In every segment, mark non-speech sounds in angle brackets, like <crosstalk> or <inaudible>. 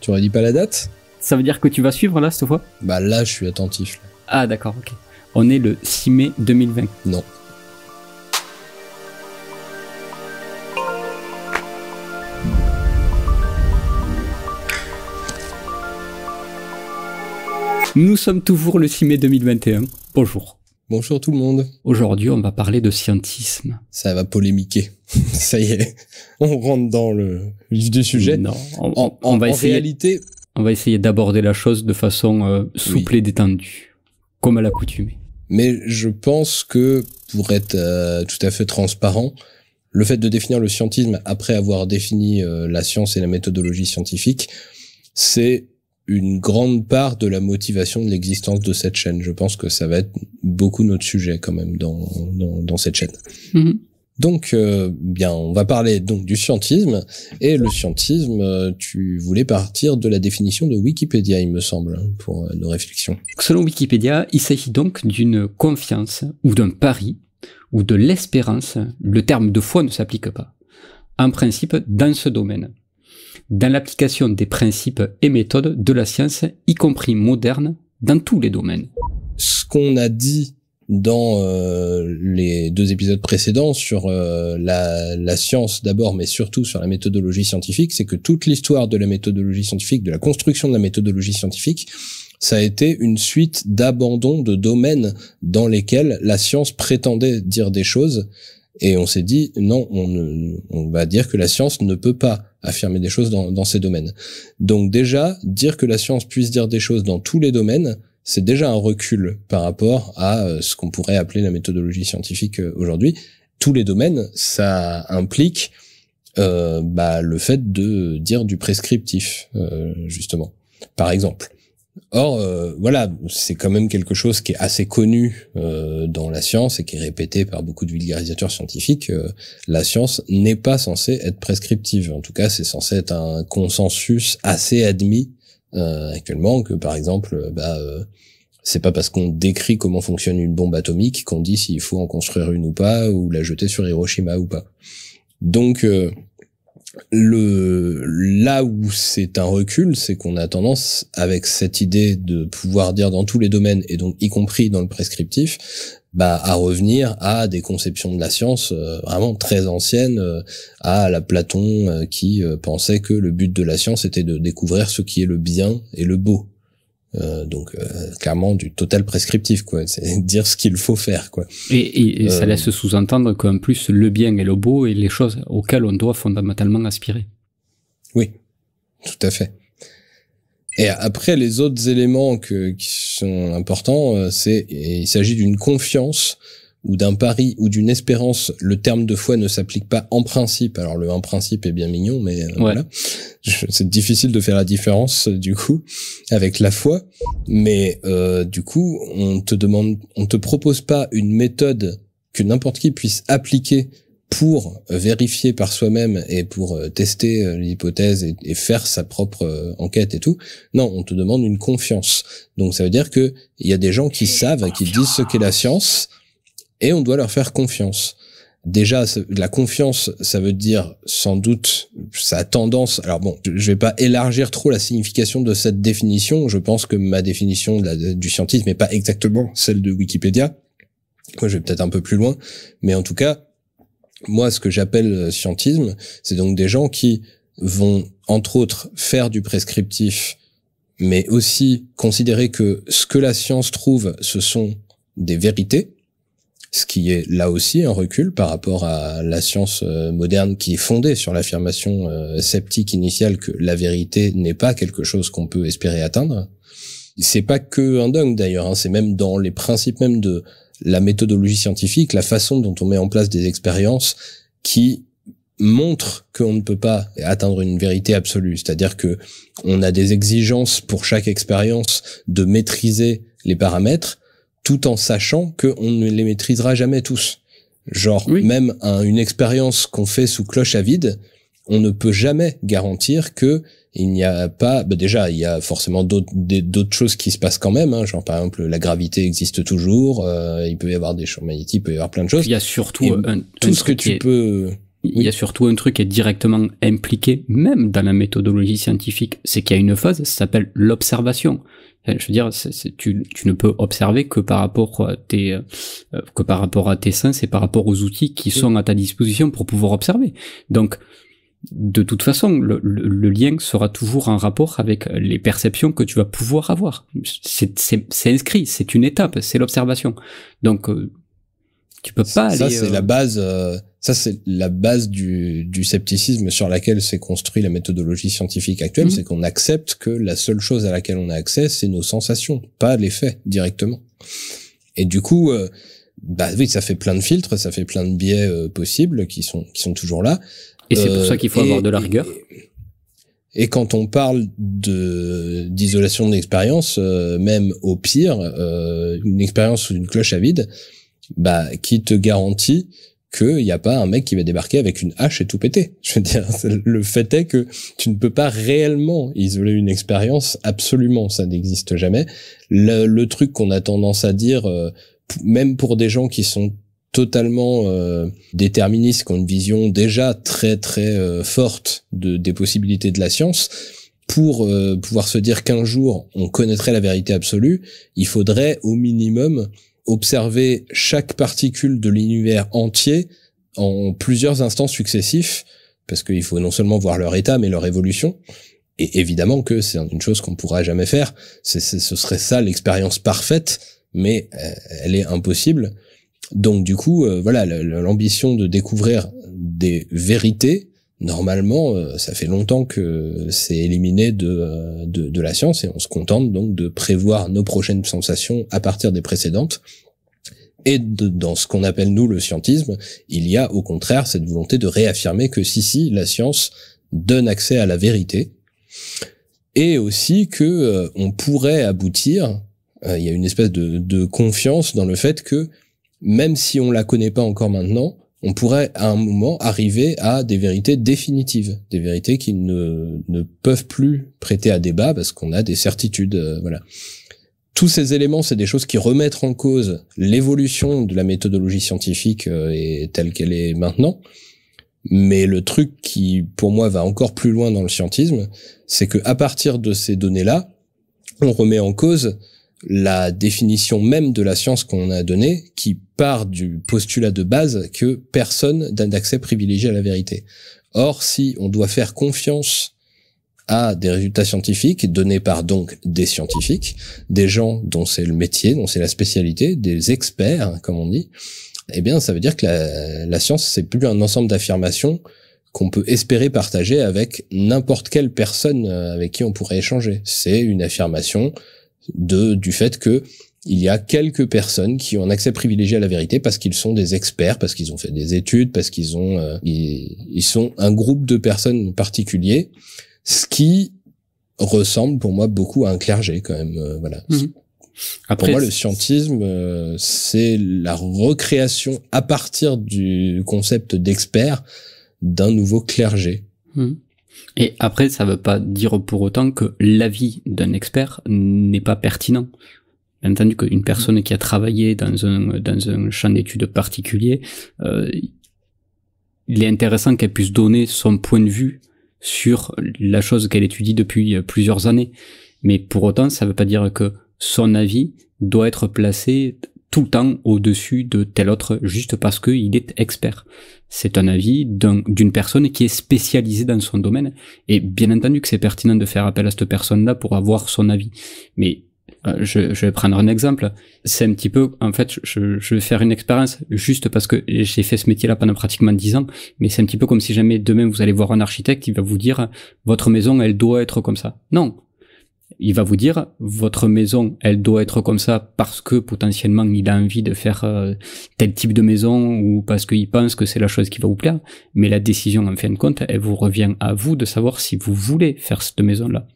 Tu aurais dit pas la date Ça veut dire que tu vas suivre là cette fois Bah là, je suis attentif. Ah d'accord, ok. On est le 6 mai 2020. Non. Nous sommes toujours le 6 mai 2021. Bonjour. Bonjour tout le monde. Aujourd'hui, on va parler de scientisme. Ça va polémiquer. <laughs> Ça y est, on rentre dans le vif du sujet. Non, on, en, va réalité, on va essayer d'aborder la chose de façon euh, souple et détendue, comme à l'accoutumée. Mais je pense que pour être euh, tout à fait transparent, le fait de définir le scientisme après avoir défini euh, la science et la méthodologie scientifique, c'est une grande part de la motivation de l'existence de cette chaîne. Je pense que ça va être beaucoup notre sujet quand même dans, dans, cette chaîne. Mhm. Donc, euh, bien, on va parler donc du scientisme et le scientisme. Euh, tu voulais partir de la définition de Wikipédia, il me semble, hein, pour euh, nos réflexions. Selon Wikipédia, il s'agit donc d'une confiance ou d'un pari ou de l'espérance. Le terme de foi ne s'applique pas. En principe, dans ce domaine dans l'application des principes et méthodes de la science, y compris moderne, dans tous les domaines. Ce qu'on a dit dans euh, les deux épisodes précédents sur euh, la, la, science d'abord, mais surtout sur la méthodologie scientifique, c'est que toute l'histoire de la méthodologie scientifique, de la construction de la méthodologie scientifique, ça a été une suite d'abandons de domaines dans lesquels la science prétendait dire des choses. Et on s'est dit, non, on, on va dire que la science ne peut pas affirmer des choses dans, ces domaines. Donc déjà, dire que la science puisse dire des choses dans tous les domaines, c'est déjà un recul par rapport à euh, ce qu'on pourrait appeler la méthodologie scientifique euh, aujourd'hui. Tous les domaines, ça implique euh, bah, le fait de dire du prescriptif, justement, par exemple. Or, euh, voilà, c'est quand même quelque chose qui est assez connu euh, dans la science et qui est répété par beaucoup de vulgarisateurs scientifiques. Euh, la science n'est pas censée être prescriptive. En tout cas, c'est censé être un consensus assez admis actuellement que, par exemple, bah, c'est pas parce qu'on décrit comment fonctionne une bombe atomique qu'on dit s'il faut en construire une ou pas, ou la jeter sur Hiroshima ou pas. Donc le là où c'est un recul, c'est qu'on a tendance avec cette idée de pouvoir dire dans tous les domaines et donc y compris dans le prescriptif, bah à revenir à des conceptions de la science euh, vraiment très anciennes euh, à la Platon euh, qui pensait que le but de la science était de découvrir ce qui est le bien et le beau. Euh, donc euh, clairement du total prescriptif quoi c'est <laughs> dire ce qu'il faut faire quoi et, et, ça euh, laisse sous-entendre qu'en plus le bien et le beau et les choses auxquelles on doit fondamentalement aspirer oui tout à fait et après les autres éléments que, qui sont importants euh, c'est il s'agit d'une confiance ou d'un pari ou d'une espérance, le terme de foi ne s'applique pas en principe. Alors le en principe est bien mignon, mais euh, voilà, c'est difficile de faire la différence du coup avec la foi. Mais euh, du coup, on te demande, on te propose pas une méthode que n'importe qui puisse appliquer pour vérifier par soi-même et pour euh, tester euh, l'hypothèse et, faire sa propre enquête et tout. Non, on te demande une confiance. Donc ça veut dire que il y a des gens qui savent, qui disent ce qu'est la science, et on doit leur faire confiance. Déjà, la confiance, ça veut dire sans doute sa tendance. Alors bon, je vais pas élargir trop la signification de cette définition. Je pense que ma définition du scientisme n'est pas exactement celle de Wikipédia. Moi, je vais peut-être un peu plus loin, mais en tout cas, moi, ce que j'appelle euh, scientisme, c'est donc des gens qui vont, entre autres, faire du prescriptif, mais aussi considérer que ce que la science trouve, ce sont des vérités, ce qui est là aussi un recul par rapport à la science euh, moderne qui est fondée sur l'affirmation euh, sceptique initiale que la vérité n'est pas quelque chose qu'on peut espérer atteindre. C'est pas que un dogme d'ailleurs, hein. c'est même dans les principes même de la méthodologie scientifique, la façon dont on met en place des expériences qui montrent qu'on ne peut pas atteindre une vérité absolue, c'est-à-dire que on a des exigences pour chaque expérience de maîtriser les paramètres tout en sachant qu'on ne les maîtrisera jamais tous. Genre, même une expérience qu'on fait sous cloche à vide, on ne peut jamais garantir que il n'y a pas bah, déjà il y a forcément d'autres choses qui se passent quand même hein, genre par exemple la gravité existe toujours euh, il peut y avoir des champs magnétiques il peut y avoir plein de choses il y a surtout un, tout ce que tu peux il y a surtout un truc qui est directement impliqué même dans la méthodologie scientifique c'est qu'il y a une phase ça s'appelle l'observation euh, je veux dire, tu, ne peux observer que par rapport à tes, euh, que par rapport à tes sens et par rapport aux outils qui sont à ta disposition pour pouvoir observer. Donc, de toute façon, le, lien sera toujours en rapport avec les perceptions que tu vas pouvoir avoir. C'est inscrit, c'est une étape, c'est l'observation. Donc, euh, tu peux pas ça, aller. Ça, c'est euh, la base. Euh, ça, c'est la base du, du, scepticisme sur laquelle s'est construit la méthodologie scientifique actuelle, mhm. c'est qu'on accepte que la seule chose à laquelle on a accès, c'est nos sensations, pas les faits directement. Et du coup, euh, bah oui, ça fait plein de filtres, ça fait plein de biais possibles qui sont qui sont toujours là. Et c'est pour ça qu'il faut avoir de la rigueur. Et, quand on parle de d'isolation d'expérience, même au pire, une expérience ou une cloche à vide bah qui te garantit qu'il n'y a pas un mec qui va débarquer avec une hache et tout péter. <laughs> Je veux dire, le fait est que tu ne peux pas réellement isoler une expérience, absolument, ça n'existe jamais. Le, truc qu'on a tendance à dire, euh, même pour des gens qui sont totalement euh, déterministes, qui ont une vision déjà très très euh, forte des possibilités de la science, pour pouvoir se dire qu'un jour on connaîtrait la vérité absolue, il faudrait au minimum observer chaque particule de l'univers entier en plusieurs instants successifs, parce qu'il faut non seulement voir leur état, mais leur évolution. Et évidemment que c'est une chose qu'on ne pourra jamais faire. ce serait ça l'expérience parfaite, mais euh, elle est impossible. Donc du coup, euh, voilà, l'ambition de découvrir des vérités normalement, euh, ça fait longtemps que c'est éliminé de, euh, de, de, la science et on se contente donc de prévoir nos prochaines sensations à partir des précédentes. Et dans ce qu'on appelle nous le scientisme, il y a au contraire cette volonté de réaffirmer que si si la science donne accès à la vérité et aussi que euh, on pourrait aboutir. il y a une espèce de, de confiance dans le fait que même si on la connaît pas encore maintenant, on pourrait à un moment arriver à des vérités définitives, des vérités qui ne, peuvent plus prêter à débat parce qu'on a des certitudes. Euh, voilà. Tous ces éléments, c'est des choses qui remettent en cause l'évolution de la méthodologie scientifique euh, et telle qu'elle est maintenant. Mais le truc qui, pour moi, va encore plus loin dans le scientisme, c'est que à partir de ces données-là, on remet en cause la définition même de la science qu'on a donnée, qui part du postulat de base que personne n'a d'accès privilégié à la vérité. Or, si on doit faire confiance à des résultats scientifiques donnés par donc des scientifiques, des gens dont c'est le métier, dont c'est la spécialité, des experts, hein, comme on dit, eh bien, ça veut dire que la, science, c'est plus un ensemble d'affirmations qu'on peut espérer partager avec n'importe quelle personne euh, avec qui on pourrait échanger. C'est une affirmation de du fait que il y a quelques personnes qui ont un accès privilégié à la vérité parce qu'ils sont des experts, parce qu'ils ont fait des études, parce qu'ils ont euh, ils, sont un groupe de personnes particuliers, ce qui ressemble pour moi beaucoup à un clergé quand même. Euh, voilà. Mhm. pour moi, le scientisme, euh, c'est la recréation à partir du concept d'expert d'un nouveau clergé. Mhm. Et après, ça ne veut pas dire pour autant que l'avis d'un expert n'est pas pertinent. Bien entendu qu'une personne qui a travaillé dans un, dans un champ d'études particulier, euh, il est intéressant qu'elle puisse donner son point de vue sur la chose qu'elle étudie depuis euh, plusieurs années. Mais pour autant, ça ne veut pas dire que son avis doit être placé tout le temps au-dessus de tel autre juste parce qu'il est expert. C'est un avis d'une personne qui est spécialisée dans son domaine. Et bien entendu que c'est pertinent de faire appel à cette personne-là pour avoir son avis. Mais euh, je, vais prendre un exemple. C'est un petit peu, en fait, je, vais faire une expérience juste parce que j'ai fait ce métier-là pendant pratiquement dix ans, mais c'est un petit peu comme si jamais demain vous allez voir un architecte, il va vous dire votre maison, elle doit être comme ça. Non, il va vous dire votre maison, elle doit être comme ça parce que potentiellement il a envie de faire euh, tel type de maison ou parce qu'il pense que c'est la chose qui va vous plaire. Mais la décision, en fin de compte, elle vous revient à vous de savoir si vous voulez faire cette maison-là.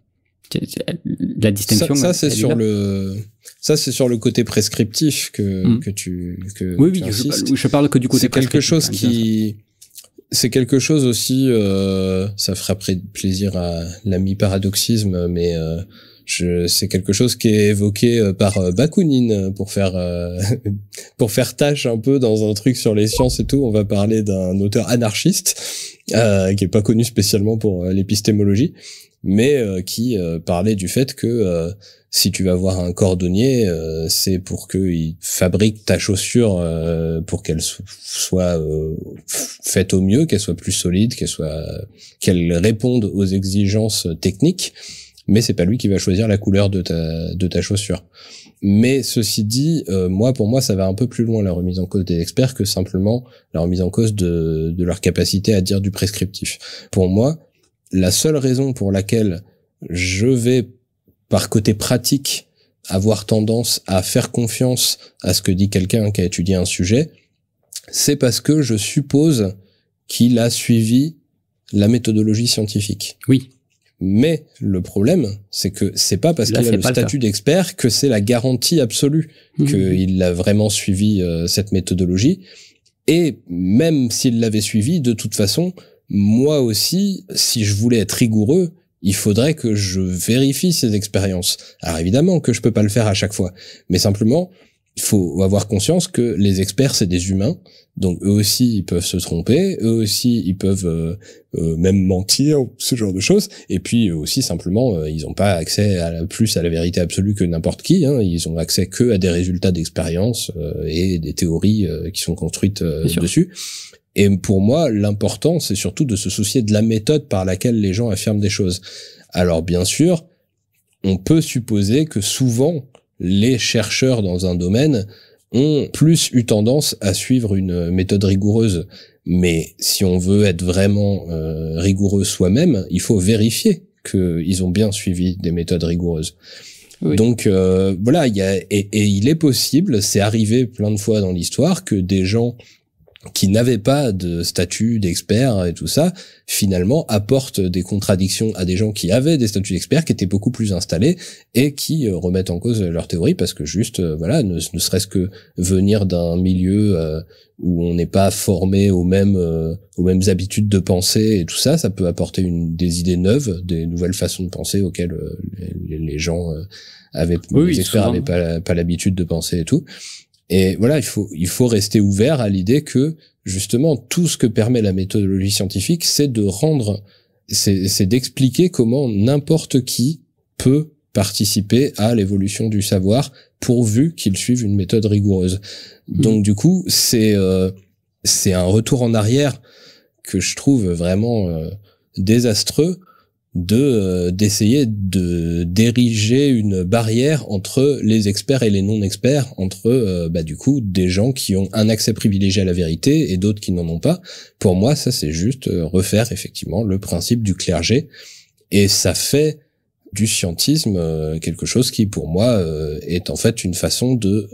La distinction. Ça, c'est sur le. Ça, c'est sur le côté prescriptif que, hmm. que tu. Que oui, je, parle que du côté. C'est quelque chose hein, qui c'est quelque chose aussi, euh, ça fera plaisir à l'ami paradoxisme, mais euh, je, c'est quelque chose qui est évoqué euh, par Bakounine pour faire <laughs> pour faire tâche un peu dans un truc sur les sciences et tout. On va parler d'un auteur anarchiste qui est pas connu spécialement pour l'épistémologie, mais euh, qui euh, parlait du fait que euh, si tu vas voir un cordonnier, c'est pour qu'il fabrique ta chaussure pour qu'elle soit faite au mieux, qu'elle soit plus solide, qu'elle soit qu'elle réponde aux exigences techniques. Mais c'est pas lui qui va choisir la couleur de ta de ta chaussure. Mais ceci dit, moi pour moi ça va un peu plus loin la remise en cause des experts que simplement la remise en cause de leur capacité à dire du prescriptif. Pour moi, la seule raison pour laquelle je vais, par côté pratique, avoir tendance à faire confiance à ce que dit quelqu'un qui a étudié un sujet, c'est parce que je suppose qu'il a suivi la méthodologie scientifique. Oui. Mais le problème, c'est que c'est pas parce qu'il a le statut d'expert que c'est la garantie absolue mmh. qu'il a vraiment suivi euh, cette méthodologie. Et même s'il l'avait suivi, de toute façon, moi aussi, si je voulais être rigoureux, il faudrait que je vérifie ces expériences. Alors évidemment que je peux pas le faire à chaque fois, mais simplement, il faut avoir conscience que les experts c'est des humains, donc eux aussi ils peuvent se tromper, eux aussi ils peuvent euh, euh, même mentir, ce genre de choses. Et puis aussi simplement euh, ils n'ont pas accès à plus à la vérité absolue que n'importe qui. Hein, ils ont accès que à des résultats d'expérience et des théories qui sont construites dessus. Et pour moi, l'important, c'est surtout de se soucier de la méthode par laquelle les gens affirment des choses. Alors bien sûr, on peut supposer que souvent, les chercheurs dans un domaine ont plus eu tendance à suivre une méthode rigoureuse. Mais si on veut être vraiment euh, rigoureux soi-même, il faut vérifier qu'ils ont bien suivi des méthodes rigoureuses. Donc euh, voilà, y et, il est possible, c'est arrivé plein de fois dans l'histoire, que des gens qui n'avaient pas de statut d'expert et tout ça, finalement apporte des contradictions à des gens qui avaient des statuts d'experts, qui étaient beaucoup plus installés et qui euh, remettent en cause leur théorie parce que juste, euh, voilà, ne, serait-ce que venir d'un milieu euh, où on n'est pas formé aux mêmes aux mêmes habitudes de penser et tout ça, ça peut apporter des idées neuves, des nouvelles façons de penser auxquelles les, gens avaient, pas l'habitude de penser et tout. Et voilà, il faut, il faut rester ouvert à l'idée que justement tout ce que permet la méthodologie scientifique, c'est de rendre, c'est d'expliquer comment n'importe qui peut participer à l'évolution du savoir pourvu qu'il suive une méthode rigoureuse. Hmm. Donc du coup, c'est euh, c'est un retour en arrière que je trouve vraiment euh, désastreux de euh, d'essayer de d'ériger une barrière entre les experts et les non experts entre euh, bah du coup des gens qui ont un accès privilégié à la vérité et d'autres qui n'en ont pas pour moi ça c'est juste euh, refaire effectivement le principe du clergé et ça fait du scientisme quelque chose qui pour moi est en fait une façon de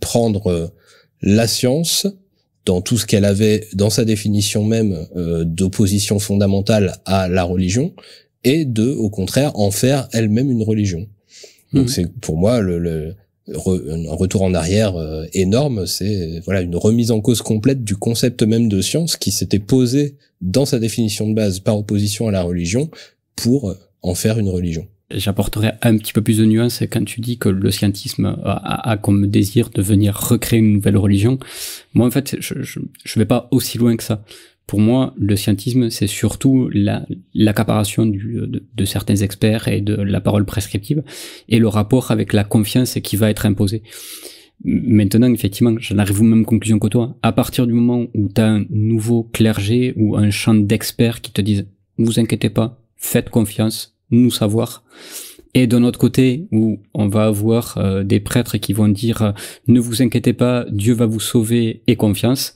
prendre la science dans tout ce qu'elle avait dans sa définition même d'opposition fondamentale à la religion et de, au contraire, en faire elle-même une religion. Donc mhm. c'est pour moi le, un retour en arrière euh, énorme. C'est voilà une remise en cause complète du concept même de science qui s'était posé dans sa définition de base par opposition à la religion pour euh, en faire une religion. J'apporterai un petit peu plus de nuance quand tu dis que le scientisme a, a comme désir de venir recréer une nouvelle religion. Moi, en fait, je ne vais pas aussi loin que ça. Pour moi, le scientisme, c'est surtout l'accaparation de, de, certains experts et de la parole prescriptive et le rapport avec la confiance qui va être imposée. Maintenant, effectivement, j'en arrive aux mêmes conclusions que toi. À partir du moment où tu as un nouveau clergé ou un champ d'experts qui te disent « Vous inquiétez pas, faites confiance, nous savoir », et d'un autre côté, où on va avoir euh, des prêtres qui vont dire euh, ne vous inquiétez pas, Dieu va vous sauver et confiance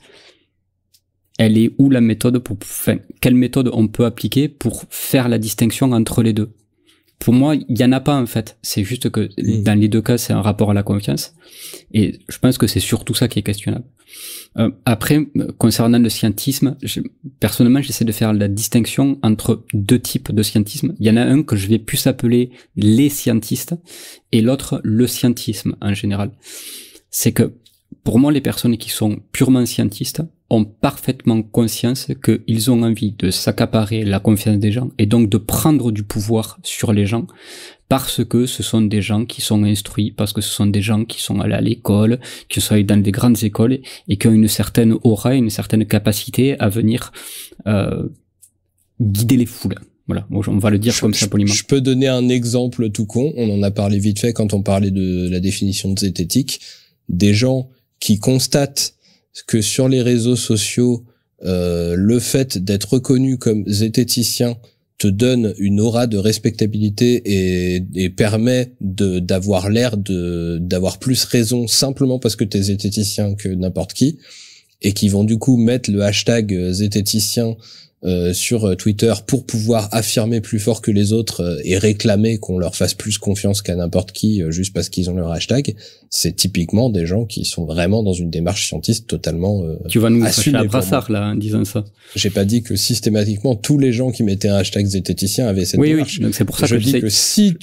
elle est où la méthode pour, enfin, quelle méthode on peut appliquer pour faire la distinction entre les deux. Pour moi, il n'y en a pas en fait. C'est juste que mmh. dans les deux cas, c'est un rapport à la confiance. Et je pense que c'est surtout ça qui est questionnable. Euh, après, concernant le scientisme, je, personnellement, j'essaie de faire la distinction entre deux types de scientisme. Il y en a un que je vais plus appeler les scientistes et l'autre le scientisme en général. C'est que pour moi, les personnes qui sont purement scientistes, ont parfaitement conscience qu'ils ont envie de s'accaparer la confiance des gens et donc de prendre du pouvoir sur les gens parce que ce sont des gens qui sont instruits, parce que ce sont des gens qui sont allés à l'école, qui sont allés dans des grandes écoles et qui ont une certaine aura, une certaine capacité à venir euh, guider les foules. Voilà, on va le dire comme ça poliment. Je peux donner un exemple tout con. On en a parlé vite fait quand on parlait de la définition de zététique. Des gens qui constatent que sur les réseaux sociaux, euh, le fait d'être reconnu comme zététicien te donne une aura de respectabilité et, permet d'avoir l'air de d'avoir plus raison simplement parce que tu es zététicien que n'importe qui et qui vont du coup mettre le hashtag euh, zététicien euh, sur euh, Twitter pour pouvoir affirmer plus fort que les autres euh, et réclamer qu'on leur fasse plus confiance qu'à n'importe qui juste parce qu'ils ont leur hashtag, c'est typiquement des gens qui sont vraiment dans une démarche scientiste totalement Tu vas nous suivre à brassard là en hein, disant ça. J'ai pas dit que systématiquement tous les gens qui mettaient un hashtag zététicien avaient cette démarche. Oui, donc c'est pour ça je dis que si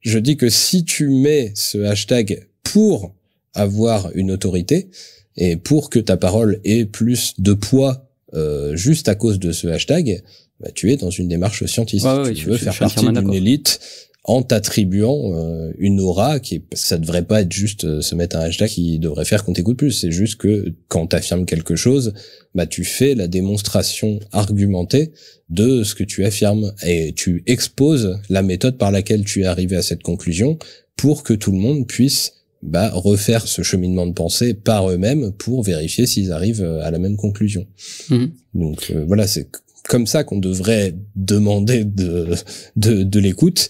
je dis que si tu mets ce hashtag pour avoir une autorité et pour que ta parole ait plus de poids euh, juste à cause de ce hashtag, bah, tu es dans une démarche scientifique. tu veux faire partie d'une élite en t'attribuant euh, une aura qui ça devrait pas être juste euh, se mettre un hashtag qui devrait faire qu'on t'écoute plus c'est juste que quand t'affirmes quelque chose bah tu fais la démonstration argumentée de ce que tu affirmes et tu exposes la méthode par laquelle tu es arrivé à cette conclusion pour que tout le monde puisse bah, refaire ce cheminement de pensée par eux-mêmes pour vérifier s'ils arrivent euh, à la même conclusion. Mhm. Donc euh, voilà, c'est comme ça qu'on devrait demander de, de, l'écoute.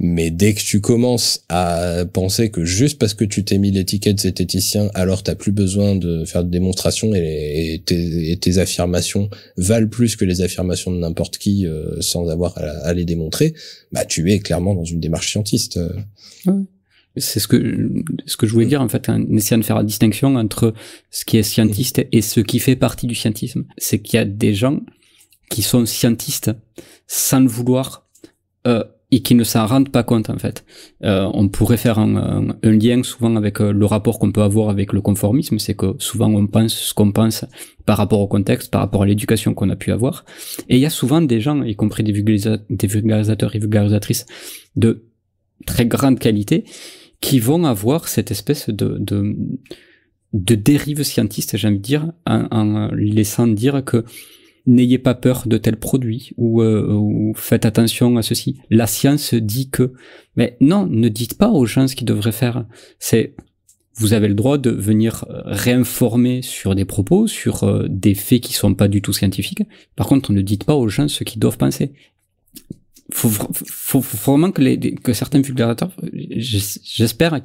Mais dès que tu commences à penser que juste parce que tu t'es mis l'étiquette zététicien, alors t'as plus besoin de faire de démonstration et, tes, affirmations valent plus que les affirmations de n'importe qui euh, sans avoir à, les démontrer, bah tu es clairement dans une démarche scientiste c'est ce que ce que je voulais mm. dire en fait en essayant de faire la distinction entre ce qui est mm. scientiste et ce qui fait partie du scientisme. C'est qu'il y a des gens qui sont scientistes sans le vouloir euh, et qui ne s'en rendent pas compte en fait. Euh, on pourrait faire un, lien souvent avec euh, le rapport qu'on peut avoir avec le conformisme, c'est que souvent on pense ce qu'on pense par rapport au contexte, par rapport à l'éducation qu'on a pu avoir. Et il y a souvent des gens, y compris des, des vulgarisateurs et vulgarisatrices de très grande qualité, qui vont avoir cette espèce de, de, dérive scientiste, j'aime dire, en, laissant dire que n'ayez pas peur de tels produit euh, ou, faites attention à ceci. La science dit que, mais non, ne dites pas aux gens ce qu'ils devraient faire. C'est vous avez le droit de venir réinformer sur des propos, sur euh, des faits qui sont pas du tout scientifiques. Par contre, ne dites pas aux gens ce qu'ils doivent penser faut, faut, vraiment que, les, que certains vulgarateurs, j'espère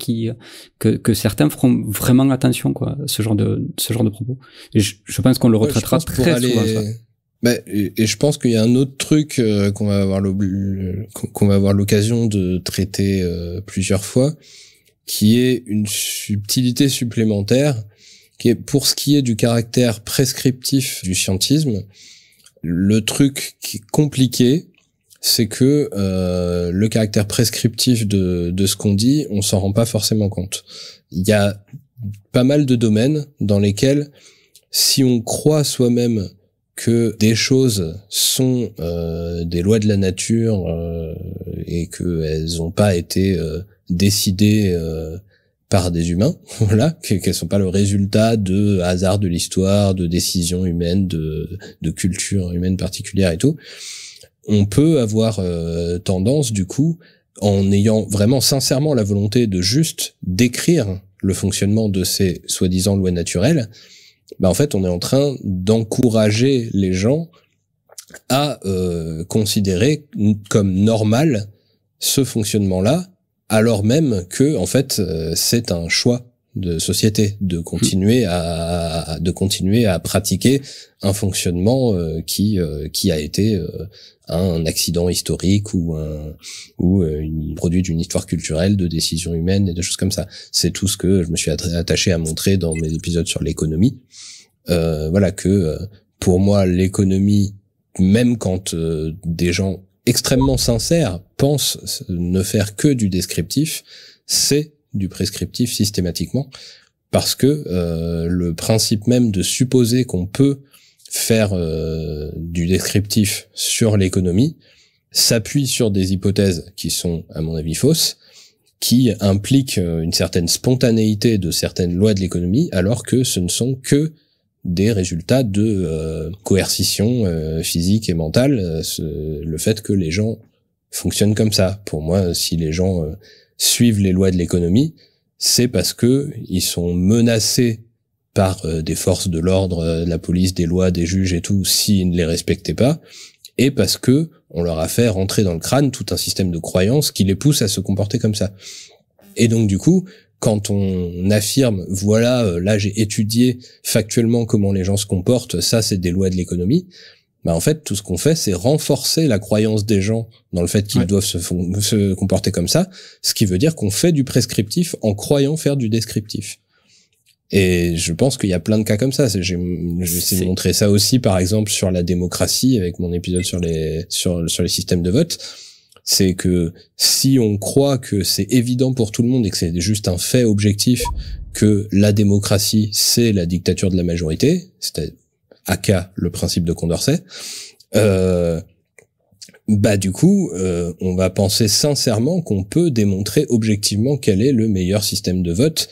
que, que certains feront vraiment attention quoi, à ce genre de, ce genre de propos. Et je, pense qu'on le retraitera très souvent. et, je pense qu'il y a un autre truc euh, qu'on va avoir qu'on va avoir l'occasion de traiter euh, plusieurs fois, qui est une subtilité supplémentaire, qui est pour ce qui est du caractère prescriptif du scientisme, le truc qui est compliqué, c'est que euh, le caractère prescriptif de, ce qu'on dit, on s'en rend pas forcément compte. Il y a pas mal de domaines dans lesquels, si on croit soi-même que des choses sont euh, des lois de la nature euh, et qu'elles n'ont pas été euh, décidées par des humains, <laughs> voilà, qu'elles sont pas le résultat de hasard de l'histoire, de décisions humaines, de, de culture humaine particulière et tout, on peut avoir euh, tendance, du coup, en ayant vraiment sincèrement la volonté de juste décrire le fonctionnement de ces soi-disant lois naturelles, bah en fait, on est en train d'encourager les gens à euh, considérer comme normal ce fonctionnement-là, alors même que, en fait, euh, c'est un choix de société de continuer à de continuer à pratiquer un fonctionnement qui qui a été un accident historique ou un ou euh, une produit d'une histoire culturelle, de décisions humaines et de choses comme ça. C'est tout ce que je me suis attaché à montrer dans mes épisodes sur l'économie. Euh, voilà que euh, pour moi l'économie, même quand des gens extrêmement sincères pensent ne faire que du descriptif, c'est du prescriptif systématiquement parce que le principe même de supposer qu'on peut faire euh, du descriptif sur l'économie s'appuie sur des hypothèses qui sont, à mon avis, fausses, qui impliquent euh, une certaine spontanéité de certaines lois de l'économie, alors que ce ne sont que des résultats de euh, coercition physique et mentale, le fait que les gens fonctionnent comme ça. Pour moi, si les gens suivent les lois de l'économie, c'est parce que ils sont menacés par euh, des forces de l'ordre, de euh, la police, des lois, des juges et tout, s'ils ne les respectaient pas, et parce que on leur a fait rentrer dans le crâne tout un système de croyances qui les pousse à se comporter comme ça. Et donc du coup, quand on affirme voilà, euh, là j'ai étudié factuellement comment les gens se comportent, ça c'est des lois de l'économie, bah en fait tout ce qu'on fait c'est renforcer la croyance des gens dans le fait qu'ils doivent se comporter comme ça, ce qui veut dire qu'on fait du prescriptif en croyant faire du descriptif. Et je pense qu'il y a plein de cas comme ça. J'ai essayé de montrer ça aussi, par exemple, sur la démocratie, avec mon épisode sur les, sur, sur les systèmes de vote. C'est que si on croit que c'est évident pour tout le monde et que c'est juste un fait objectif que la démocratie, c'est la dictature de la majorité, c'était à cas le principe de Condorcet, euh, bah du coup, euh, on va penser sincèrement qu'on peut démontrer objectivement quel est le meilleur système de vote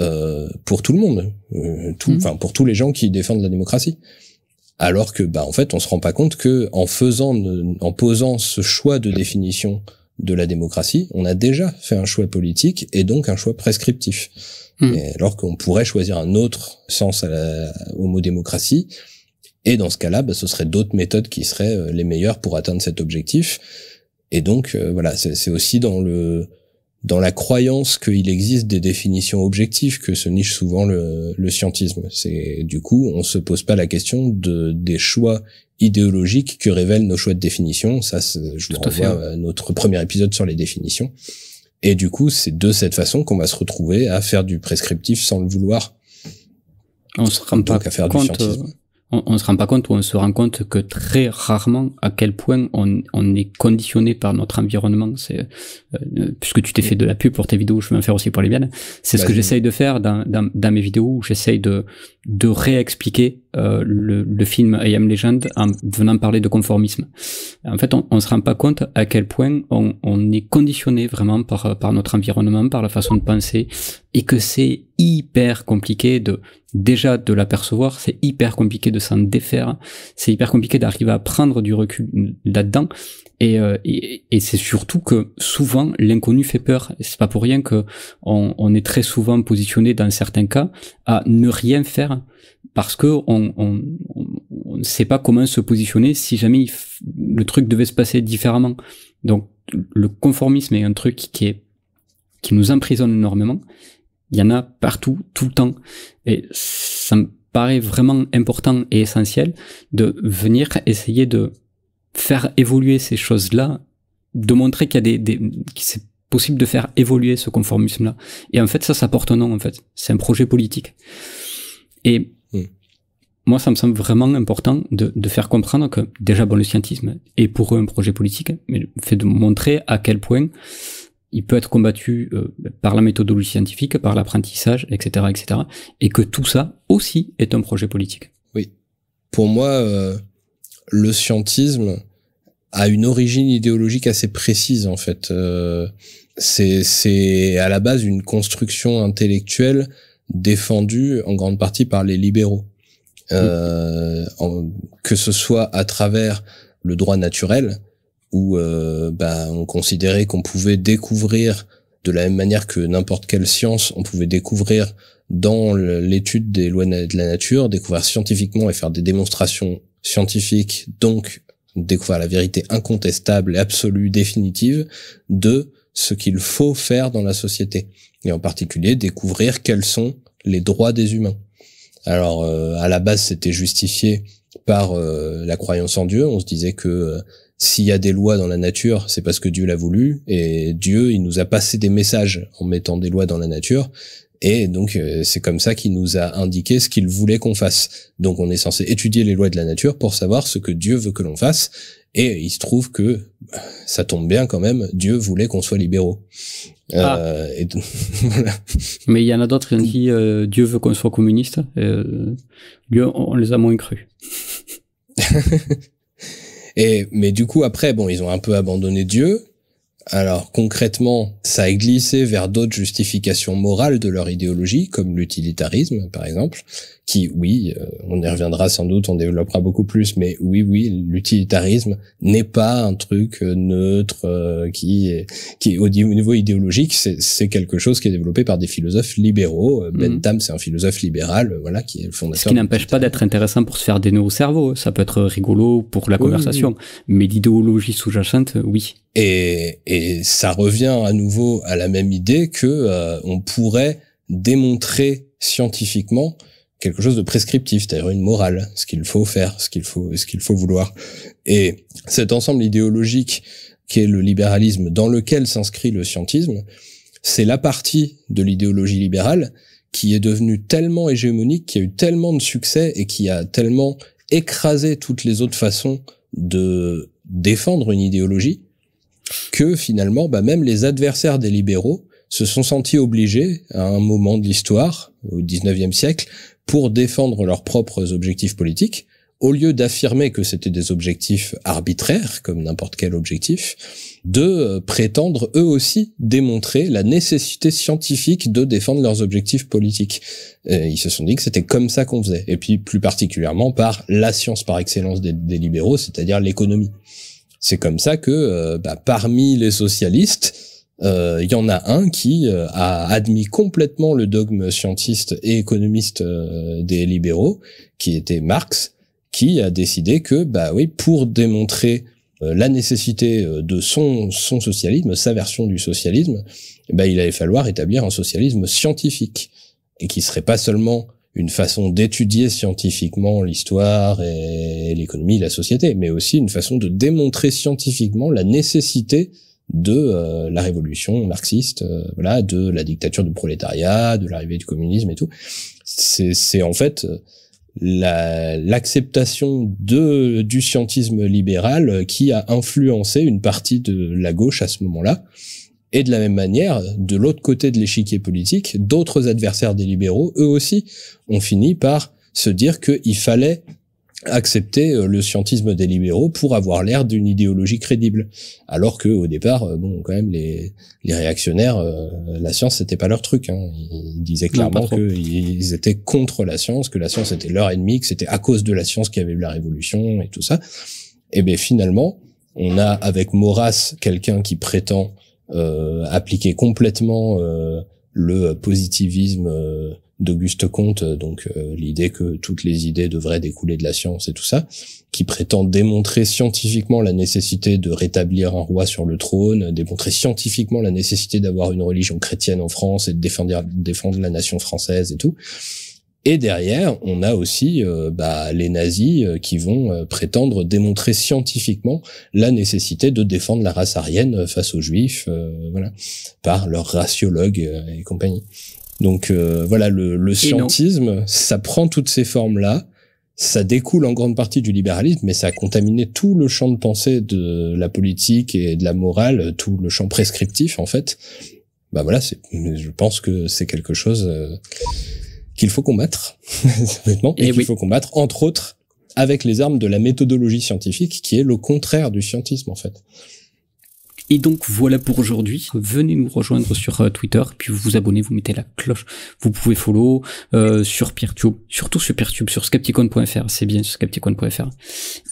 euh, pour tout le monde, euh, tout, mm. enfin pour tous les gens qui défendent la démocratie. Alors que, bah, en fait, on se rend pas compte que en faisant, en posant ce choix de définition de la démocratie, on a déjà fait un choix politique et donc un choix prescriptif. Mm. alors qu'on pourrait choisir un autre sens à la, au mot démocratie. Et dans ce cas-là, bah, ce serait d'autres méthodes qui seraient euh, les meilleures pour atteindre cet objectif. Et donc, voilà, c'est aussi dans le dans la croyance qu'il existe des définitions objectives que se niche souvent le, scientisme. C'est du coup, on se pose pas la question de des choix idéologiques que révèlent nos choix de définition. Ça, je vous renvoie à, notre premier épisode sur les définitions. Et du coup, c'est de cette façon qu'on va se retrouver à faire du prescriptif sans le vouloir. On se rend pas À faire du scientisme on, on, se rend pas compte ou on se rend compte que très rarement à quel point on, est conditionné par notre environnement. C'est euh, euh, puisque tu t'es fait de la pub pour tes vidéos, je vais en faire aussi pour les miennes. C'est ce que j'essaye de faire dans, mes vidéos. J'essaye de de réexpliquer euh, le, le, film I Am Legend en venant parler de conformisme. En fait, on, ne se rend pas compte à quel point on, on est conditionné vraiment par, par notre environnement, par la façon de penser, et que c'est hyper compliqué de déjà de l'apercevoir, c'est hyper compliqué de s'en défaire, c'est hyper compliqué d'arriver à prendre du recul là-dedans. Et, euh, et, et c'est surtout que souvent l'inconnu fait peur. C'est pas pour rien que on, on est très souvent positionné dans certains cas à ne rien faire parce que on, on, ne sait pas comment se positionner si jamais le truc devait se passer différemment. Donc le conformisme est un truc qui est qui nous emprisonne énormément. Il y en a partout, tout le temps, et ça me paraît vraiment important et essentiel de venir essayer de faire évoluer ces choses-là, de montrer qu'il y a des, des que c'est possible de faire évoluer ce conformisme-là. Et en fait, ça, ça porte un nom. En fait, c'est un projet politique. Et Mm. moi, ça me semble vraiment important de, de, faire comprendre que déjà, bon, le scientisme est pour eux un projet politique, mais le fait de montrer à quel point il peut être combattu euh, par la méthodologie scientifique, par l'apprentissage, etc., etc., et que tout ça aussi est un projet politique. Oui. Pour moi, euh, le scientisme a une origine idéologique assez précise, en fait. Euh, c'est à la base une construction intellectuelle défendu en grande partie par les libéraux, euh, que ce soit à travers le droit naturel, où euh, ben, on considérait qu'on pouvait découvrir, de la même manière que n'importe quelle science, on pouvait découvrir dans l'étude des lois de la nature, découvrir scientifiquement et faire des démonstrations scientifiques, donc découvrir la vérité incontestable absolue, définitive, de ce qu'il faut faire dans la société, et en particulier découvrir quels sont les droits des humains. Alors euh, à la base c'était justifié par euh, la croyance en Dieu, on se disait que euh, s'il y a des lois dans la nature, c'est parce que Dieu l'a voulu, et Dieu il nous a passé des messages en mettant des lois dans la nature, et donc euh, c'est comme ça qu'il nous a indiqué ce qu'il voulait qu'on fasse. Donc on est censé étudier les lois de la nature pour savoir ce que Dieu veut que l'on fasse. Et il se trouve que bah, ça tombe bien quand même, Dieu voulait qu'on soit libéraux. Euh, ah. <laughs> Mais il y en a d'autres hein, qui ont euh, dit Dieu veut qu'on soit communiste. Dieu, on les a moins cru. <laughs> et mais du coup après bon ils ont un peu abandonné Dieu alors concrètement, ça a glissé vers d'autres justifications morales de leur idéologie, comme l'utilitarisme par exemple, qui, oui, euh, on y reviendra sans doute, on développera beaucoup plus, mais oui, oui, l'utilitarisme n'est pas un truc euh, neutre euh, qui, qui est, au niveau idéologique, c'est quelque chose qui est développé par des philosophes libéraux. Bentham, mhm. c'est un philosophe libéral, voilà, qui est le fondateur. Ce qui n'empêche pas d'être intéressant pour se faire des nœuds au cerveau. Hein. Ça peut être rigolo pour la conversation, mais l'idéologie sous-jacente, oui. Et, ça revient à nouveau à la même idée que on pourrait démontrer scientifiquement quelque chose de prescriptif, c'est-à-dire une morale, ce qu'il faut faire, ce qu'il faut, ce qu'il faut vouloir. Et cet ensemble idéologique qui est le libéralisme, dans lequel s'inscrit le scientisme, c'est la partie de l'idéologie libérale qui est devenue tellement hégémonique, qui a eu tellement de succès et qui a tellement écrasé toutes les autres façons de défendre une idéologie que finalement, bah, même les adversaires des libéraux se sont sentis obligés à un moment de l'histoire, au 19 siècle, pour défendre leurs propres objectifs politiques, au lieu d'affirmer que c'était des objectifs arbitraires, comme n'importe quel objectif, de euh, prétendre eux aussi démontrer la nécessité scientifique de défendre leurs objectifs politiques. Et ils se sont dit que c'était comme ça qu'on faisait, et puis plus particulièrement par la science par excellence des, libéraux, c'est-à-dire l'économie. C'est comme ça que, euh, bah, parmi les socialistes, il euh, y en a un qui euh, a admis complètement le dogme scientiste et économiste euh, des libéraux, qui était Marx, qui a décidé que, bah oui, pour démontrer la nécessité de son, socialisme, sa version du socialisme, bah, il allait falloir établir un socialisme scientifique et qui serait pas seulement une façon d'étudier scientifiquement l'histoire et l'économie, la société, mais aussi une façon de démontrer scientifiquement la nécessité de euh, la révolution marxiste, euh, voilà, de la dictature du prolétariat, de l'arrivée du communisme et tout. C'est en fait euh, l'acceptation du scientisme libéral qui a influencé une partie de la gauche à ce moment-là. Et de la même manière, de l'autre côté de l'échiquier politique, d'autres adversaires des libéraux, eux aussi, ont fini par se dire qu'il fallait accepter euh, le scientisme des libéraux pour avoir l'air d'une idéologie crédible alors que au départ euh, bon quand même les, les réactionnaires euh, la science c'était pas leur truc hein. ils disaient clairement qu'ils étaient contre la science que la science était leur ennemi que c'était à cause de la science qu'il y avait eu la révolution et tout ça et eh bien finalement on a avec Maurras quelqu'un qui prétend appliquer complètement le positivisme d'Auguste Comte, euh, donc euh, l'idée que toutes les idées devraient découler de la science et tout ça, qui prétend démontrer scientifiquement la nécessité de rétablir un roi sur le trône, démontrer scientifiquement la nécessité d'avoir une religion chrétienne en France et de défendre, défendre la nation française et tout. Et derrière, on a aussi euh, bah, les nazis qui vont prétendre démontrer scientifiquement la nécessité de défendre la race aryenne face aux juifs, voilà, par leurs raciologues et compagnie. Donc euh, voilà, le, scientisme, ça prend toutes ces formes-là. Ça découle en grande partie du libéralisme, mais ça a contaminé tout le champ de pensée de la politique et de la morale, tout le champ prescriptif en fait. Bah voilà, je pense que c'est quelque chose euh, qu'il faut combattre, <laughs> et, eh qu'il faut combattre, entre autres, avec les armes de la méthodologie scientifique, qui est le contraire du scientisme en fait. Et donc voilà pour aujourd'hui. Venez nous rejoindre sur euh, Twitter, puis vous vous abonnez, vous mettez la cloche. Vous pouvez follow euh, sur Peertube, surtout sur Peertube, sur skepticon.fr, c'est bien sur skepticon.fr.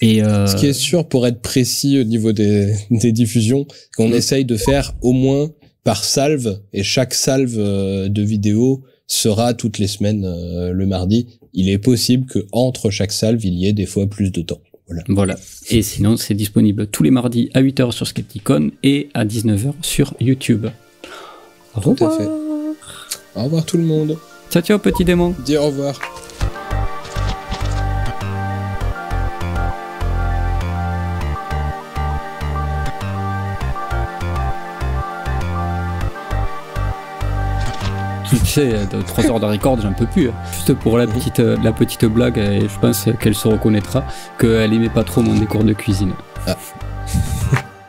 Et euh, ce qui est sûr pour être précis au niveau des, <laughs> diffusions, qu'on mm. essaye de faire au moins par salve et chaque salve euh, de vidéo sera toutes les semaines le mardi. Il est possible que entre chaque salve, il y ait des fois plus de temps. Voilà. Et sinon, c'est disponible tous les mardis à 8h sur Skepticon et à 19h sur YouTube. Au revoir. à Au revoir tout le monde. Ciao ciao petit démon. Dis au revoir. tu sais, de 3 heures de record, j'en peux plus. Hein. Juste pour la petite, euh, la petite blague, et je pense qu'elle se reconnaîtra, qu'elle aimait pas trop mon décor de cuisine. Ah.